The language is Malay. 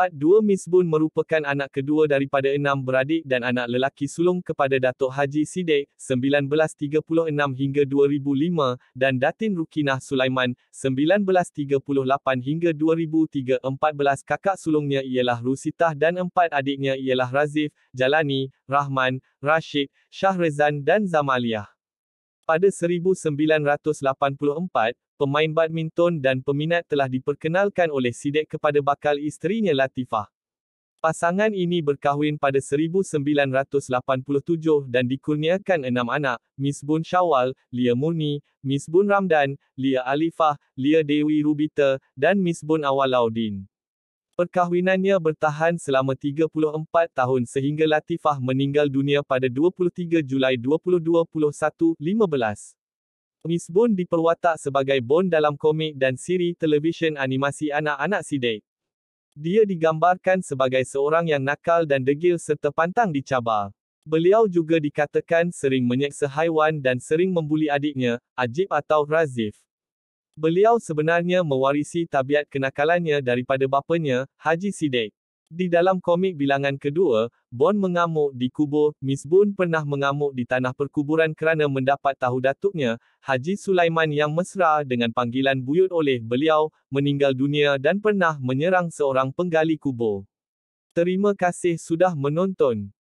Empat dua Miss Bun merupakan anak kedua daripada enam beradik dan anak lelaki sulung kepada Datuk Haji Sidik, 1936 hingga 2005, dan Datin Rukinah Sulaiman, 1938 hingga 2003. Empat kakak sulungnya ialah Rusitah dan empat adiknya ialah Razif, Jalani, Rahman, Rashid, Shahrezan dan Zamaliah. Pada 1984, pemain badminton dan peminat telah diperkenalkan oleh Sidek kepada bakal isterinya Latifah. Pasangan ini berkahwin pada 1987 dan dikurniakan enam anak, Miss Bun Syawal, Lia Murni, Miss Bun Ramdan, Lia Alifah, Lia Dewi Rubita dan Miss Bun Awalaudin. Perkahwinannya bertahan selama 34 tahun sehingga Latifah meninggal dunia pada 23 Julai 2021, 15. Miss Boon diperwatak sebagai Boon dalam komik dan siri televisyen animasi anak-anak Sidek. Dia digambarkan sebagai seorang yang nakal dan degil serta pantang dicabar. Beliau juga dikatakan sering menyeksa haiwan dan sering membuli adiknya, Ajib atau Razif. Beliau sebenarnya mewarisi tabiat kenakalannya daripada bapanya, Haji Sidek. Di dalam komik bilangan kedua, Bond mengamuk di kubur, Miss Boon pernah mengamuk di tanah perkuburan kerana mendapat tahu datuknya, Haji Sulaiman yang mesra dengan panggilan buyut oleh beliau, meninggal dunia dan pernah menyerang seorang penggali kubur. Terima kasih sudah menonton.